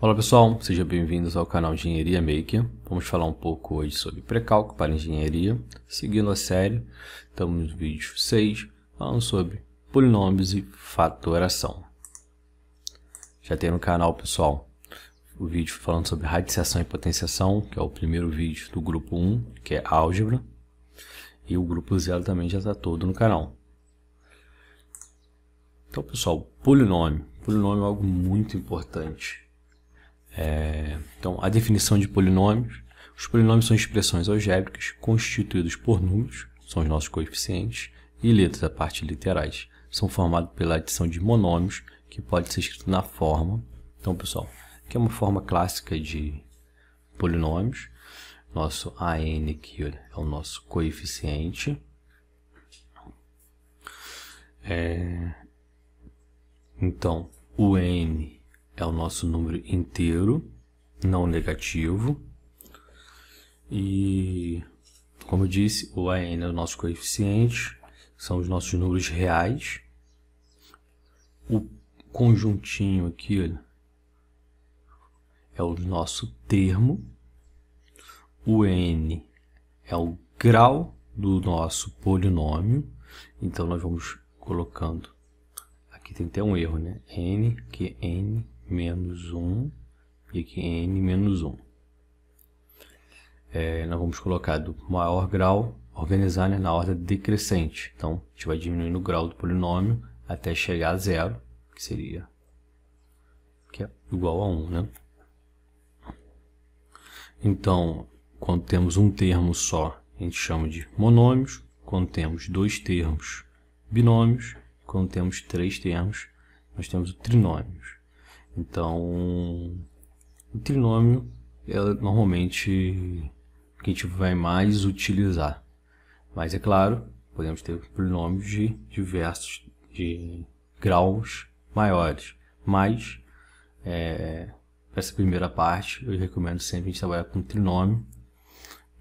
Olá pessoal, sejam bem-vindos ao canal Engenharia Maker. Vamos falar um pouco hoje sobre precálculo para engenharia. Seguindo a série, estamos no vídeo 6, falando sobre polinômios e fatoração. Já tem no canal, pessoal, o vídeo falando sobre radiciação e potenciação, que é o primeiro vídeo do grupo 1, que é álgebra. E o grupo 0 também já está todo no canal. Então, pessoal, polinômio. Polinômio é algo muito importante é, então, a definição de polinômios. Os polinômios são expressões algébricas constituídas por números, são os nossos coeficientes, e letras, a parte literais. São formados pela adição de monômios, que pode ser escrito na forma. Então, pessoal, que é uma forma clássica de polinômios. Nosso AN aqui olha, é o nosso coeficiente. É... Então, o N é o nosso número inteiro, não negativo. E, como eu disse, o AN é o nosso coeficiente, são os nossos números reais. O conjuntinho aqui olha, é o nosso termo. O N é o grau do nosso polinômio. Então, nós vamos colocando. Aqui tem até um erro, né? N, que é N menos 1 e aqui é n menos 1. É, nós vamos colocar do maior grau, organizar né, na ordem decrescente. Então, a gente vai diminuindo o grau do polinômio até chegar a zero, que seria que é igual a 1. Né? Então, quando temos um termo só, a gente chama de monômios. Quando temos dois termos, binômios. Quando temos três termos, nós temos trinômios. Então, o trinômio é normalmente o que a gente vai mais utilizar. Mas é claro, podemos ter polinômios de diversos de graus maiores. Mas é, para essa primeira parte, eu recomendo sempre a gente trabalhar com trinômio,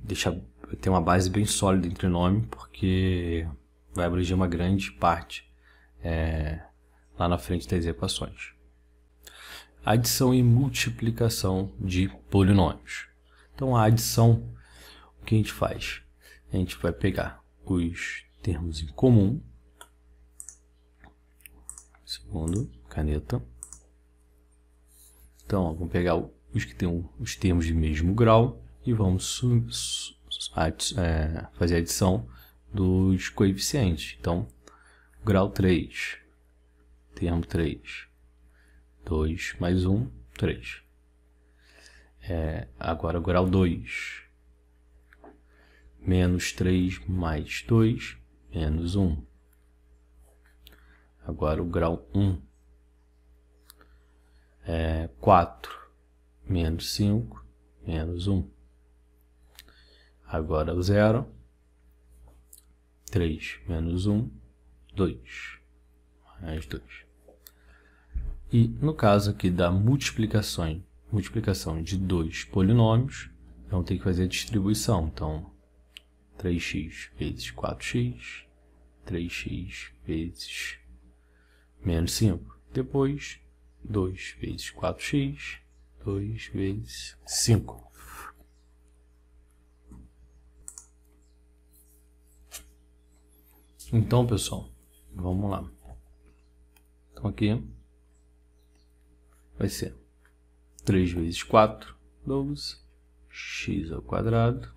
deixar ter uma base bem sólida em trinômio, porque vai abranger uma grande parte é, lá na frente das equações adição e multiplicação de polinômios. Então a adição, o que a gente faz? A gente vai pegar os termos em comum, segundo, caneta. Então vamos pegar os que têm os termos de mesmo grau e vamos é, fazer a adição dos coeficientes. Então, grau 3, termo 3, 2 mais 1, 3. É, agora o grau 2. Menos 3 mais 2, menos 1. Agora o grau 1. É menos 5, menos 1. Agora o 0. 3 menos 1, 2. Mais 2. E no caso aqui da multiplicação, multiplicação de dois polinômios, vamos ter que fazer a distribuição. Então, 3x vezes 4x, 3x vezes menos 5. Depois, 2 vezes 4x, 2 vezes 5. Então, pessoal, vamos lá. Então, aqui vai ser 3 vezes 4, 12, x ao quadrado,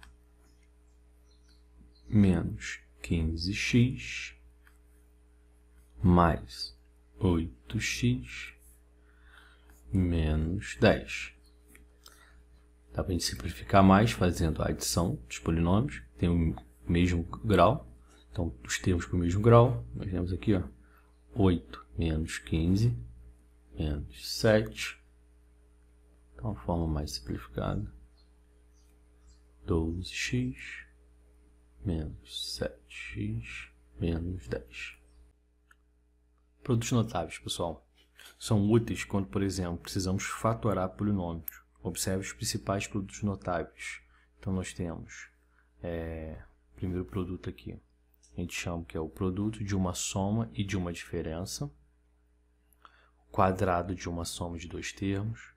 menos 15x, mais 8x, menos 10. Dá para a gente simplificar mais fazendo a adição dos polinômios, que tem o mesmo grau. Então, os termos com o mesmo grau, nós temos aqui ó, 8 menos 15 menos 7. Então, a forma mais simplificada. 12x menos 7x menos 10. Produtos notáveis, pessoal, são úteis quando, por exemplo, precisamos fatorar polinômios. Observe os principais produtos notáveis. Então, nós temos é, primeiro produto aqui. A gente chama que é o produto de uma soma e de uma diferença quadrado de uma soma de dois termos,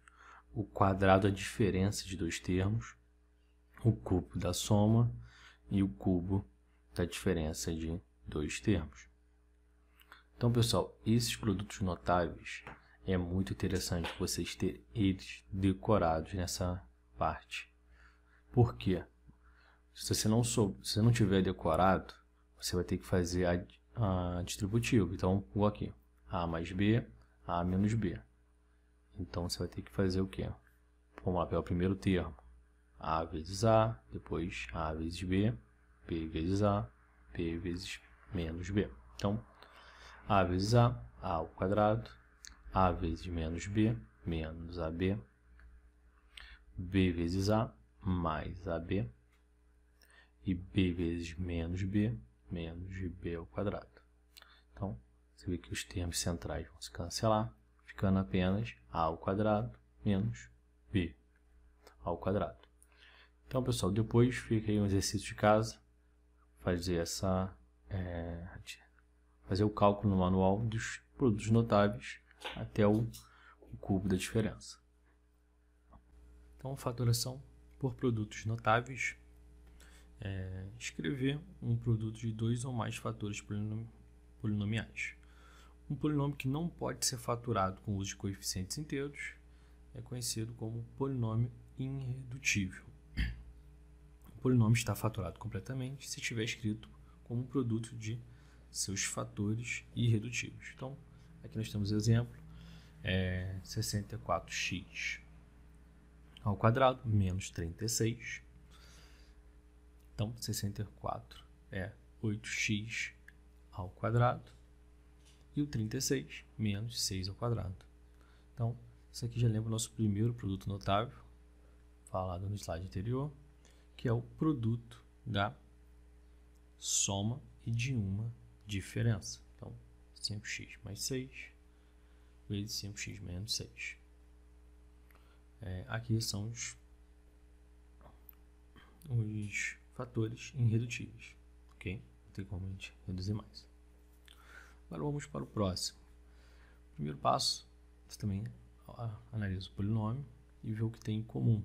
o quadrado da diferença de dois termos, o cubo da soma e o cubo da diferença de dois termos. Então, pessoal, esses produtos notáveis é muito interessante vocês terem eles decorados nessa parte. Por quê? Se você não souber, se não tiver decorado, você vai ter que fazer a, a distributivo. Então, vou aqui. A mais B a menos B. Então você vai ter que fazer o quê? Formar pelo primeiro termo. A vezes A, depois A vezes B, B vezes A, B vezes menos B. Então, A vezes A, A ao quadrado, A vezes menos B, menos AB, B vezes A, mais AB, e B vezes menos B, menos B ao quadrado. Você vê que os termos centrais vão se cancelar, ficando apenas a ao quadrado menos b ao quadrado. Então, pessoal, depois fica aí um exercício de casa, fazer essa é, fazer o cálculo no manual dos produtos notáveis até o, o cubo da diferença. Então, faturação por produtos notáveis é escrever um produto de dois ou mais fatores polinomiais. Um polinômio que não pode ser faturado com o uso de coeficientes inteiros é conhecido como polinômio irredutível. O polinômio está faturado completamente se estiver escrito como produto de seus fatores irredutíveis. Então, aqui nós temos exemplo é 64x ao quadrado menos 36. Então, 64 é 8x ao quadrado e o 36 menos 6 ao quadrado. Então, isso aqui já lembra o nosso primeiro produto notável, falado no slide anterior, que é o produto da soma e de uma diferença. Então, 5x mais 6 vezes 5x menos 6. É, aqui são os, os fatores irredutíveis, ok? Não tem como a gente reduzir mais. Agora vamos para o próximo. Primeiro passo, você também analisa o polinômio e vê o que tem em comum.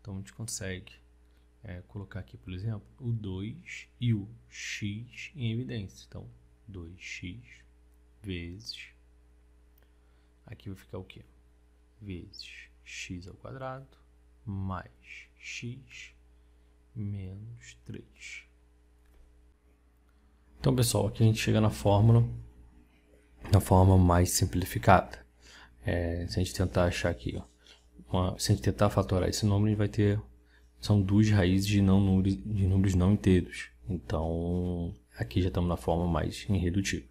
Então a gente consegue é, colocar aqui, por exemplo, o 2 e o x em evidência. Então 2x vezes, aqui vai ficar o quê Vezes x ao quadrado mais x menos 3. Então, pessoal, aqui a gente chega na fórmula, na forma mais simplificada. É, se a gente tentar achar aqui, ó, uma, se a gente tentar fatorar esse número, a gente vai ter, são duas raízes de, não números, de números não inteiros. Então, aqui já estamos na forma mais irredutível.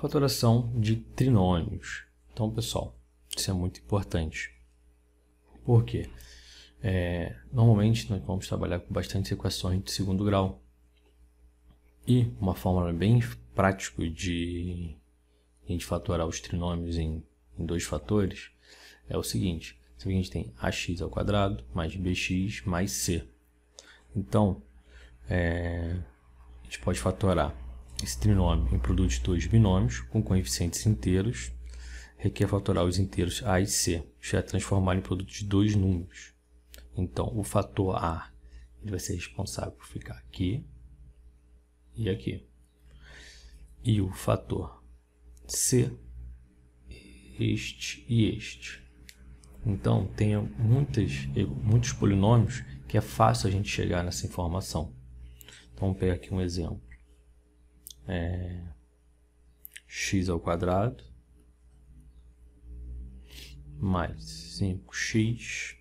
Fatoração de trinômios. Então, pessoal, isso é muito importante. Por quê? É, normalmente nós vamos trabalhar com bastante equações de segundo grau. E uma forma bem prática de a gente fatorar os trinômios em, em, dois fatores é o seguinte. a gente tem ax ao quadrado mais bx mais c. Então, é, a gente pode fatorar esse trinômio em produto de dois binômios com coeficientes inteiros, requer fatorar os inteiros a e c, já é transformar em produto de dois números. Então, o fator A ele vai ser responsável por ficar aqui e aqui. E o fator C, este e este. Então, tem muitas, muitos polinômios que é fácil a gente chegar nessa informação. Então, vamos pegar aqui um exemplo. É, x ao quadrado mais 5x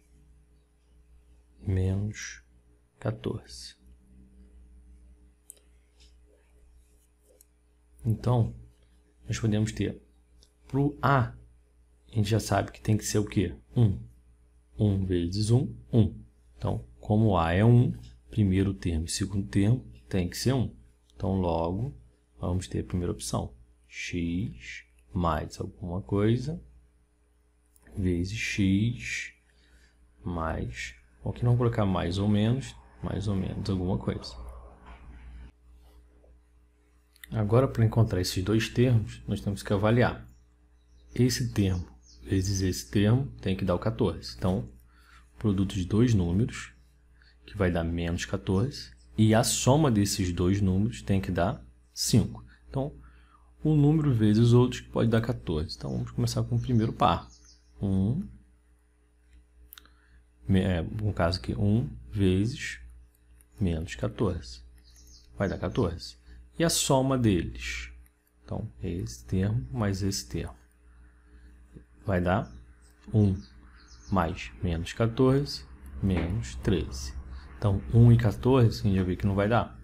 menos 14. Então, nós podemos ter para o A, a gente já sabe que tem que ser o quê? 1. 1 vezes 1, 1. Então, como A é 1, primeiro termo e segundo termo tem que ser 1. Então, logo, vamos ter a primeira opção. x mais alguma coisa vezes x mais ou que não colocar mais ou menos, mais ou menos alguma coisa. Agora, para encontrar esses dois termos, nós temos que avaliar. Esse termo vezes esse termo tem que dar o 14. Então, produto de dois números, que vai dar menos 14, e a soma desses dois números tem que dar 5. Então, um número vezes outros que pode dar 14. Então, vamos começar com o primeiro par. 1 é, no caso aqui, 1 vezes menos 14. Vai dar 14. E a soma deles? Então, é esse termo mais esse termo. Vai dar 1 mais menos 14, menos 13. Então, 1 e 14, a gente já viu que não vai dar.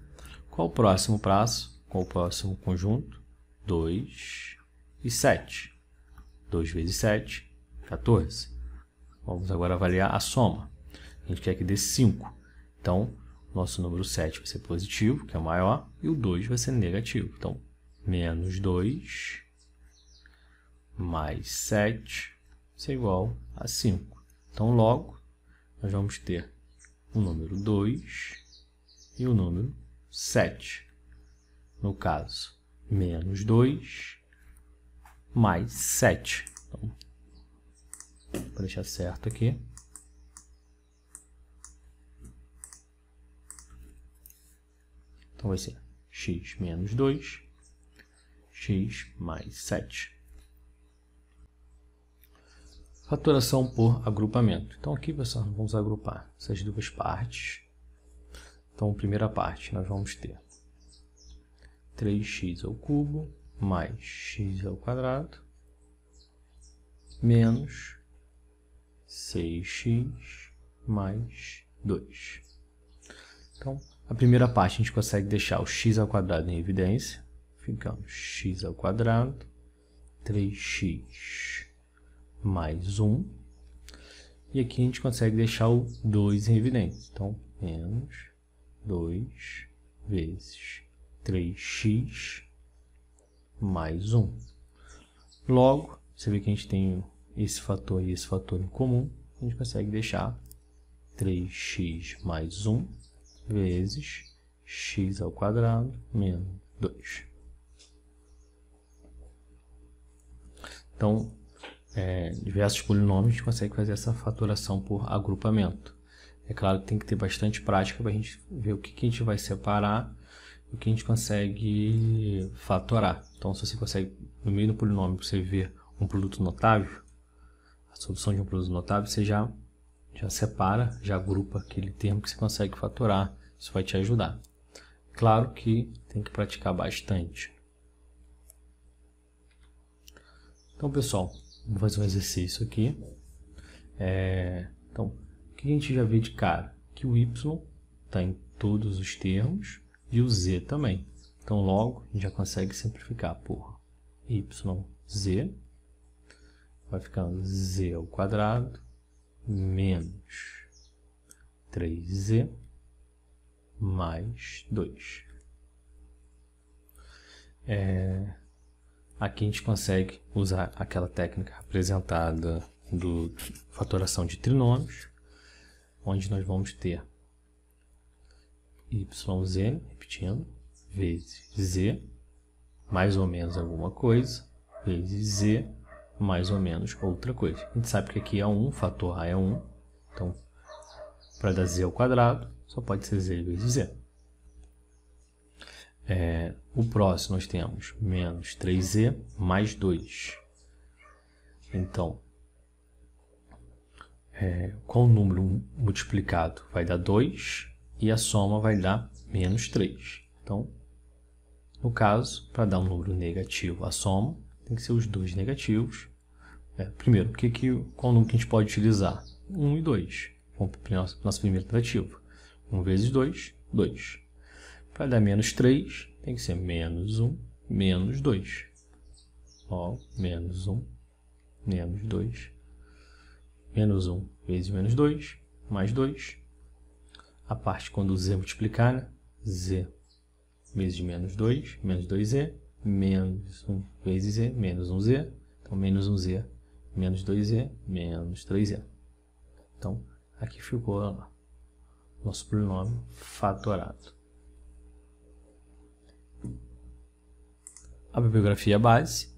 Qual o próximo prazo? Qual o próximo conjunto? 2 e 7. 2 vezes 7, 14. Vamos agora avaliar a soma. A gente quer que dê 5. Então, nosso número 7 vai ser positivo, que é o maior, e o 2 vai ser negativo. Então, menos 2 mais 7 vai ser igual a 5. Então, logo, nós vamos ter o número 2 e o número 7. No caso, menos 2 mais 7. Então, Vou deixar certo aqui. Então vai ser x menos 2, x mais 7. Faturação por agrupamento. Então aqui, pessoal, vamos agrupar essas duas partes. Então, primeira parte, nós vamos ter 3x ao cubo mais x ao quadrado menos 6x mais 2. Então, a primeira parte a gente consegue deixar o x ao quadrado em evidência. Ficamos x ao quadrado, 3x mais 1. E aqui a gente consegue deixar o 2 em evidência. Então, menos 2 vezes 3x mais 1. Logo, você vê que a gente tem esse fator e esse fator em comum, a gente consegue deixar 3x mais 1 vezes x ao quadrado menos 2. Então, é, diversos polinômios a gente consegue fazer essa fatoração por agrupamento. É claro que tem que ter bastante prática para a gente ver o que, que a gente vai separar e o que a gente consegue fatorar. Então, se você consegue, no meio do polinômio, você ver um produto notável, a solução de um produto notável, você já, já separa, já agrupa aquele termo que você consegue faturar. Isso vai te ajudar. Claro que tem que praticar bastante. Então, pessoal, vamos fazer um exercício aqui. É, então, o que a gente já vê de cara? Que o Y está em todos os termos e o Z também. Então, logo, a gente já consegue simplificar por YZ Z vai ficar z ao quadrado menos 3z mais 2. É, aqui a gente consegue usar aquela técnica apresentada do fatoração de trinômios, onde nós vamos ter yz, repetindo, vezes z, mais ou menos alguma coisa, vezes z mais ou menos outra coisa. A gente sabe que aqui é 1, fator A é 1, então para dar z ao quadrado só pode ser z vezes z. É, o próximo nós temos menos 3z mais 2. Então, é, qual o número multiplicado vai dar 2 e a soma vai dar menos 3. Então, no caso, para dar um número negativo à soma, tem que ser os dois negativos é, primeiro, o que que, qual número que a gente pode utilizar? 1 e 2. Vamos para o nosso, nosso primeiro tentativo. 1 vezes 2, 2. Para dar menos 3, tem que ser menos 1, menos 2. menos 1, menos 2. Menos 1 vezes menos 2, mais 2. A parte quando o z multiplicar, né? z vezes menos 2, menos 2z, menos 1 vezes z, menos 1z. Então, menos 1z menos 2e, menos 3e. Então, aqui ficou ó, nosso polinômio fatorado. A bibliografia base